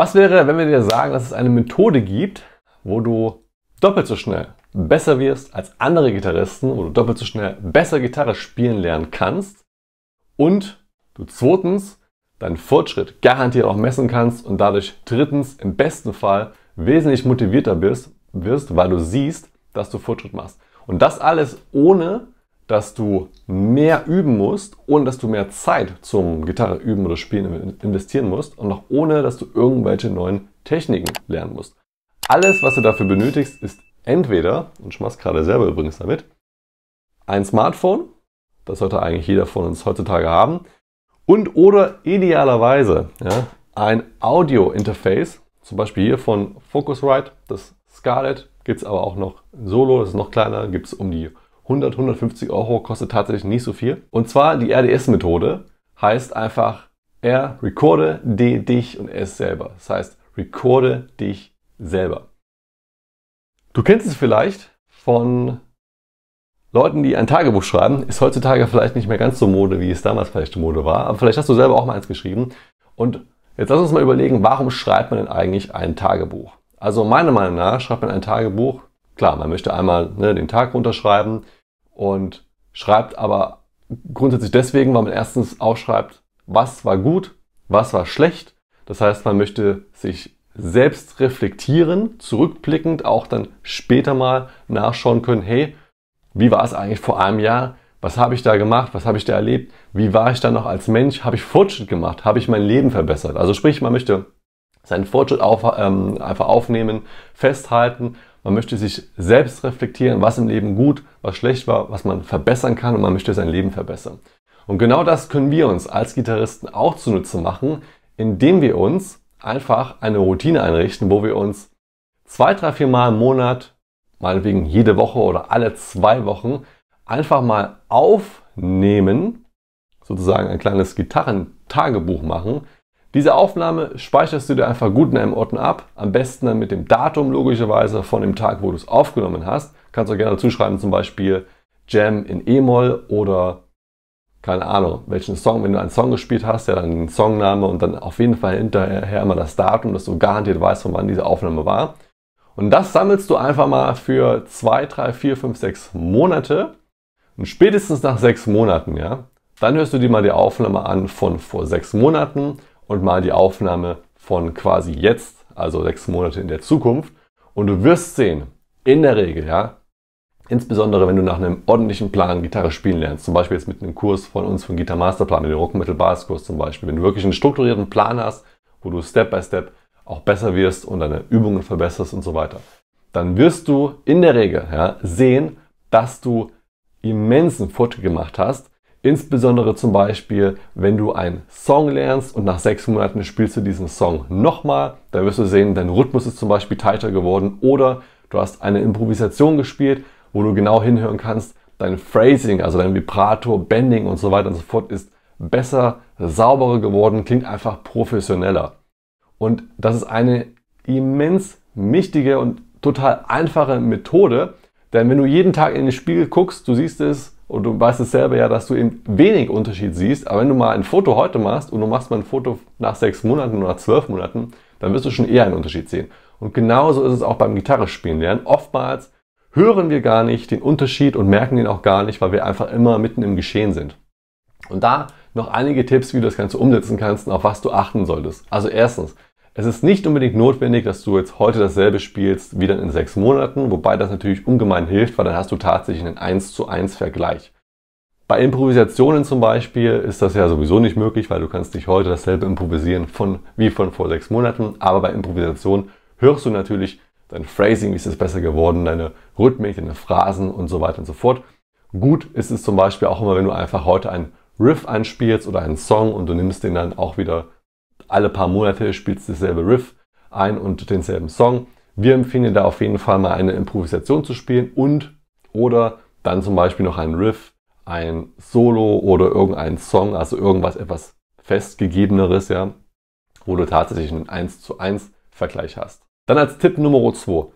Was wäre, wenn wir dir sagen, dass es eine Methode gibt, wo du doppelt so schnell besser wirst als andere Gitarristen, wo du doppelt so schnell besser Gitarre spielen lernen kannst und du zweitens deinen Fortschritt garantiert auch messen kannst und dadurch drittens im besten Fall wesentlich motivierter bist, wirst, weil du siehst, dass du Fortschritt machst. Und das alles ohne dass du mehr üben musst, ohne dass du mehr Zeit zum Gitarre üben oder spielen investieren musst und auch ohne, dass du irgendwelche neuen Techniken lernen musst. Alles, was du dafür benötigst, ist entweder, und ich gerade selber übrigens damit, ein Smartphone, das sollte eigentlich jeder von uns heutzutage haben, und oder idealerweise ja, ein Audio-Interface, zum Beispiel hier von Focusrite, das Scarlett, es aber auch noch Solo, das ist noch kleiner, gibt es um die 100, 150 Euro kostet tatsächlich nicht so viel. Und zwar die RDS-Methode heißt einfach, er recorde die, dich und es selber. Das heißt, recorde dich selber. Du kennst es vielleicht von Leuten, die ein Tagebuch schreiben, ist heutzutage vielleicht nicht mehr ganz so Mode, wie es damals vielleicht Mode war. Aber vielleicht hast du selber auch mal eins geschrieben. Und jetzt lass uns mal überlegen, warum schreibt man denn eigentlich ein Tagebuch? Also meiner Meinung nach schreibt man ein Tagebuch, klar, man möchte einmal ne, den Tag runterschreiben, und schreibt aber grundsätzlich deswegen, weil man erstens aufschreibt, was war gut, was war schlecht. Das heißt, man möchte sich selbst reflektieren, zurückblickend auch dann später mal nachschauen können, hey, wie war es eigentlich vor einem Jahr? Was habe ich da gemacht? Was habe ich da erlebt? Wie war ich da noch als Mensch? Habe ich Fortschritt gemacht? Habe ich mein Leben verbessert? Also sprich, man möchte seinen Fortschritt auf, ähm, einfach aufnehmen, festhalten man möchte sich selbst reflektieren, was im Leben gut, was schlecht war, was man verbessern kann und man möchte sein Leben verbessern. Und genau das können wir uns als Gitarristen auch zunutze machen, indem wir uns einfach eine Routine einrichten, wo wir uns zwei, drei, vier Mal im Monat, meinetwegen jede Woche oder alle zwei Wochen, einfach mal aufnehmen, sozusagen ein kleines Gitarrentagebuch machen, diese Aufnahme speicherst du dir einfach gut in einem Ordner ab, am besten dann mit dem Datum logischerweise von dem Tag, wo du es aufgenommen hast. Kannst auch gerne dazu schreiben, zum Beispiel Jam in E-Moll oder keine Ahnung, welchen Song, wenn du einen Song gespielt hast, ja dann den Songname und dann auf jeden Fall hinterher immer das Datum, dass du garantiert weißt, von wann diese Aufnahme war. Und das sammelst du einfach mal für 2, 3, 4, 5, 6 Monate. Und spätestens nach sechs Monaten, ja, dann hörst du dir mal die Aufnahme an von vor sechs Monaten und mal die Aufnahme von quasi jetzt, also sechs Monate in der Zukunft. Und du wirst sehen, in der Regel, ja, insbesondere wenn du nach einem ordentlichen Plan Gitarre spielen lernst, zum Beispiel jetzt mit einem Kurs von uns von Guitar Masterplan, mit den Rockmetal Basiskurs zum Beispiel, wenn du wirklich einen strukturierten Plan hast, wo du Step by Step auch besser wirst und deine Übungen verbesserst und so weiter, dann wirst du in der Regel ja, sehen, dass du immensen Fortschritt gemacht hast, Insbesondere zum Beispiel, wenn du einen Song lernst und nach sechs Monaten spielst du diesen Song nochmal, dann wirst du sehen, dein Rhythmus ist zum Beispiel tighter geworden oder du hast eine Improvisation gespielt, wo du genau hinhören kannst, dein Phrasing, also dein Vibrato, Bending und so weiter und so fort ist besser, sauberer geworden, klingt einfach professioneller. Und das ist eine immens wichtige und total einfache Methode, denn wenn du jeden Tag in den Spiegel guckst, du siehst es, und du weißt es selber ja, dass du eben wenig Unterschied siehst. Aber wenn du mal ein Foto heute machst und du machst mal ein Foto nach sechs Monaten oder zwölf Monaten, dann wirst du schon eher einen Unterschied sehen. Und genauso ist es auch beim Gitarrespielen lernen. Oftmals hören wir gar nicht den Unterschied und merken ihn auch gar nicht, weil wir einfach immer mitten im Geschehen sind. Und da noch einige Tipps, wie du das Ganze umsetzen kannst und auf was du achten solltest. Also erstens, es ist nicht unbedingt notwendig, dass du jetzt heute dasselbe spielst wie dann in sechs Monaten, wobei das natürlich ungemein hilft, weil dann hast du tatsächlich einen 1 zu 1 Vergleich. Bei Improvisationen zum Beispiel ist das ja sowieso nicht möglich, weil du kannst nicht heute dasselbe improvisieren von, wie von vor sechs Monaten, aber bei Improvisation hörst du natürlich dein Phrasing, wie ist es besser geworden, deine Rhythmik, deine Phrasen und so weiter und so fort. Gut ist es zum Beispiel auch immer, wenn du einfach heute einen Riff anspielst oder einen Song und du nimmst den dann auch wieder alle paar Monate spielst du dasselbe Riff ein und denselben Song. Wir empfehlen dir da auf jeden Fall mal eine Improvisation zu spielen und oder dann zum Beispiel noch ein Riff, ein Solo oder irgendein Song, also irgendwas etwas festgegebeneres, ja, wo du tatsächlich einen 1 zu 1 Vergleich hast. Dann als Tipp Nummer 2.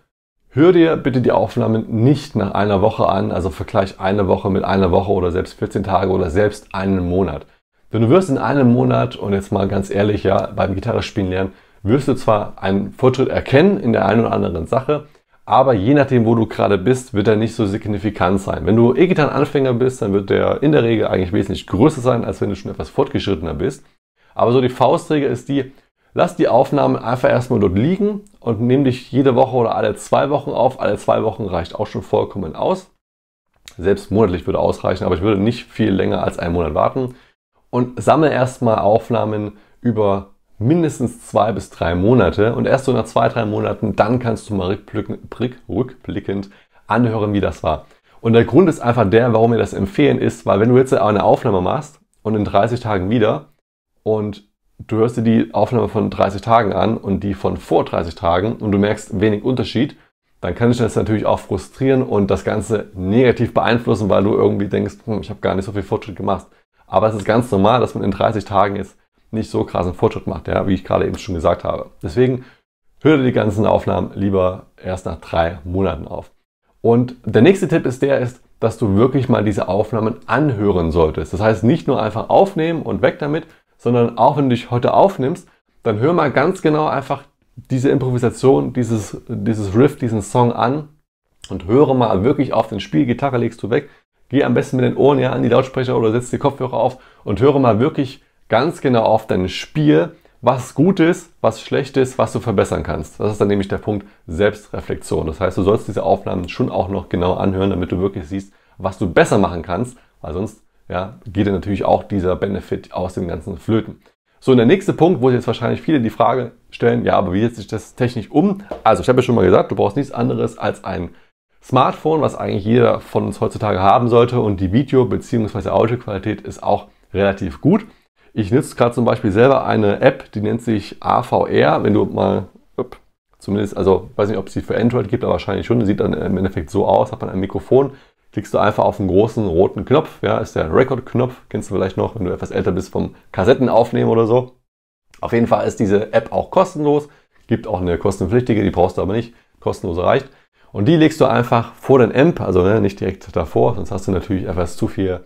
Hör dir bitte die Aufnahmen nicht nach einer Woche an, also vergleich eine Woche mit einer Woche oder selbst 14 Tage oder selbst einen Monat. Denn du wirst in einem Monat, und jetzt mal ganz ehrlich, ja, beim Gitarrespielen lernen, wirst du zwar einen Fortschritt erkennen in der einen oder anderen Sache, aber je nachdem, wo du gerade bist, wird er nicht so signifikant sein. Wenn du E-Gitarren-Anfänger bist, dann wird der in der Regel eigentlich wesentlich größer sein, als wenn du schon etwas fortgeschrittener bist. Aber so die Faustregel ist die, lass die Aufnahmen einfach erstmal dort liegen und nimm dich jede Woche oder alle zwei Wochen auf. Alle zwei Wochen reicht auch schon vollkommen aus. Selbst monatlich würde ausreichen, aber ich würde nicht viel länger als einen Monat warten und sammle erstmal Aufnahmen über mindestens zwei bis drei Monate und erst so nach zwei, drei Monaten, dann kannst du mal rückblickend anhören, wie das war. Und der Grund ist einfach der, warum wir das empfehlen, ist, weil wenn du jetzt eine Aufnahme machst und in 30 Tagen wieder und du hörst dir die Aufnahme von 30 Tagen an und die von vor 30 Tagen und du merkst wenig Unterschied, dann kann dich das natürlich auch frustrieren und das Ganze negativ beeinflussen, weil du irgendwie denkst, hm, ich habe gar nicht so viel Fortschritt gemacht. Aber es ist ganz normal, dass man in 30 Tagen jetzt nicht so krassen Fortschritt macht, ja, wie ich gerade eben schon gesagt habe. Deswegen hört die ganzen Aufnahmen lieber erst nach drei Monaten auf. Und der nächste Tipp ist der ist, dass du wirklich mal diese Aufnahmen anhören solltest. Das heißt, nicht nur einfach aufnehmen und weg damit, sondern auch wenn du dich heute aufnimmst, dann hör mal ganz genau einfach diese Improvisation, dieses, dieses Riff, diesen Song an und höre mal wirklich auf den Spiel. Gitarre legst du weg, geh am besten mit den Ohren ja an die Lautsprecher oder setz die Kopfhörer auf und höre mal wirklich ganz genau auf dein Spiel, was gut ist, was schlecht ist, was du verbessern kannst. Das ist dann nämlich der Punkt Selbstreflexion. Das heißt, du sollst diese Aufnahmen schon auch noch genau anhören, damit du wirklich siehst, was du besser machen kannst, weil sonst ja, geht dir natürlich auch dieser Benefit aus dem ganzen Flöten. So, und der nächste Punkt, wo jetzt wahrscheinlich viele die Frage stellen, ja, aber wie setze sich das technisch um? Also, ich habe ja schon mal gesagt, du brauchst nichts anderes als ein Smartphone, was eigentlich jeder von uns heutzutage haben sollte und die Video- bzw. Audioqualität ist auch relativ gut. Ich nutze gerade zum Beispiel selber eine App, die nennt sich AVR. Wenn du mal, zumindest, also weiß nicht, ob es die für Android gibt, aber wahrscheinlich schon, sieht dann im Endeffekt so aus, hat man ein Mikrofon, klickst du einfach auf einen großen roten Knopf, ja, ist der Record-Knopf, kennst du vielleicht noch, wenn du etwas älter bist vom Kassettenaufnehmen oder so. Auf jeden Fall ist diese App auch kostenlos, gibt auch eine kostenpflichtige, die brauchst du aber nicht, kostenlos reicht. Und die legst du einfach vor den Amp, also ne, nicht direkt davor, sonst hast du natürlich etwas zu viel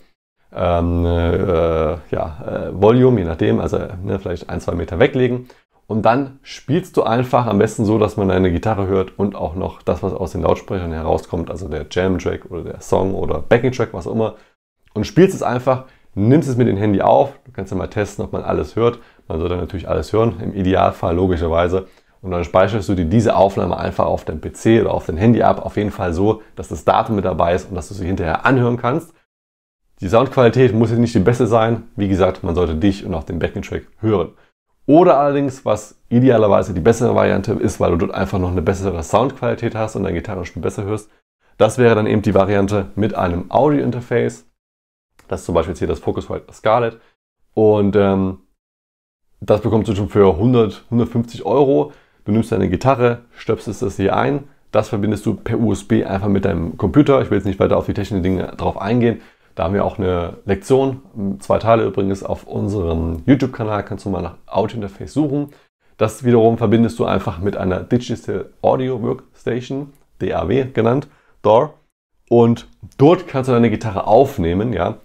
ähm, äh, ja, äh, Volume, je nachdem, also ne, vielleicht ein, zwei Meter weglegen. Und dann spielst du einfach am besten so, dass man deine Gitarre hört und auch noch das, was aus den Lautsprechern herauskommt, also der Jam-Track oder der Song oder Backing-Track, was auch immer. Und spielst es einfach, nimmst es mit dem Handy auf, du kannst ja mal testen, ob man alles hört. Man sollte natürlich alles hören, im Idealfall logischerweise. Und dann speicherst du dir diese Aufnahme einfach auf deinem PC oder auf dein Handy ab. Auf jeden Fall so, dass das Datum mit dabei ist und dass du sie hinterher anhören kannst. Die Soundqualität muss jetzt nicht die beste sein. Wie gesagt, man sollte dich und auch den Backing-Track hören. Oder allerdings, was idealerweise die bessere Variante ist, weil du dort einfach noch eine bessere Soundqualität hast und dein Gitarrenspiel besser hörst. Das wäre dann eben die Variante mit einem Audio-Interface. Das ist zum Beispiel jetzt hier das Focusrite Scarlett. Und ähm, das bekommst du schon für 100, 150 Euro. Du nimmst deine Gitarre, stöpselst das hier ein, das verbindest du per USB einfach mit deinem Computer. Ich will jetzt nicht weiter auf die technischen Dinge drauf eingehen. Da haben wir auch eine Lektion, zwei Teile übrigens, auf unserem YouTube-Kanal. Kannst du mal nach Audio-Interface suchen. Das wiederum verbindest du einfach mit einer Digital Audio Workstation, DAW genannt, DOR. Und dort kannst du deine Gitarre aufnehmen, ja.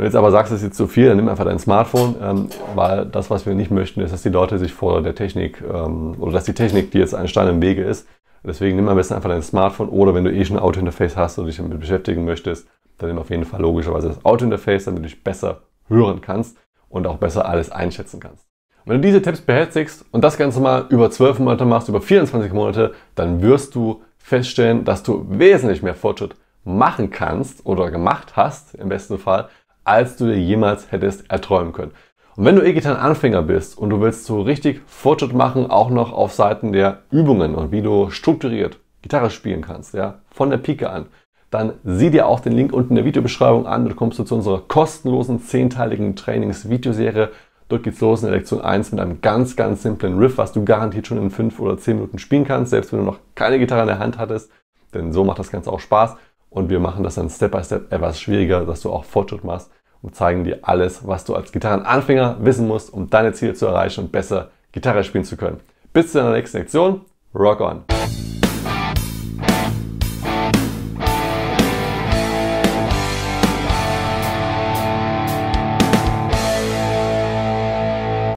Wenn du jetzt aber sagst, es ist jetzt zu viel, dann nimm einfach dein Smartphone, ähm, weil das, was wir nicht möchten, ist, dass die Leute sich vor der Technik ähm, oder dass die Technik, die jetzt ein Stein im Wege ist, deswegen nimm am besten einfach dein Smartphone oder wenn du eh schon ein Auto-Interface hast und dich damit beschäftigen möchtest, dann nimm auf jeden Fall logischerweise das Auto-Interface, damit du dich besser hören kannst und auch besser alles einschätzen kannst. wenn du diese Tipps beherzigst und das Ganze mal über 12 Monate machst, über 24 Monate, dann wirst du feststellen, dass du wesentlich mehr Fortschritt machen kannst oder gemacht hast, im besten Fall, als du dir jemals hättest erträumen können. Und wenn du E-Gitarren-Anfänger bist und du willst so richtig Fortschritt machen, auch noch auf Seiten der Übungen und wie du strukturiert Gitarre spielen kannst, ja, von der Pike an, dann sieh dir auch den Link unten in der Videobeschreibung an. Dort kommst du zu unserer kostenlosen zehnteiligen Trainings-Videoserie. Dort geht's los in der Lektion 1 mit einem ganz, ganz simplen Riff, was du garantiert schon in 5 oder 10 Minuten spielen kannst, selbst wenn du noch keine Gitarre in der Hand hattest. Denn so macht das Ganze auch Spaß. Und wir machen das dann Step by Step etwas schwieriger, dass du auch Fortschritt machst und zeigen dir alles, was du als Gitarrenanfänger wissen musst, um deine Ziele zu erreichen und besser Gitarre spielen zu können. Bis zu deiner nächsten Lektion. Rock on!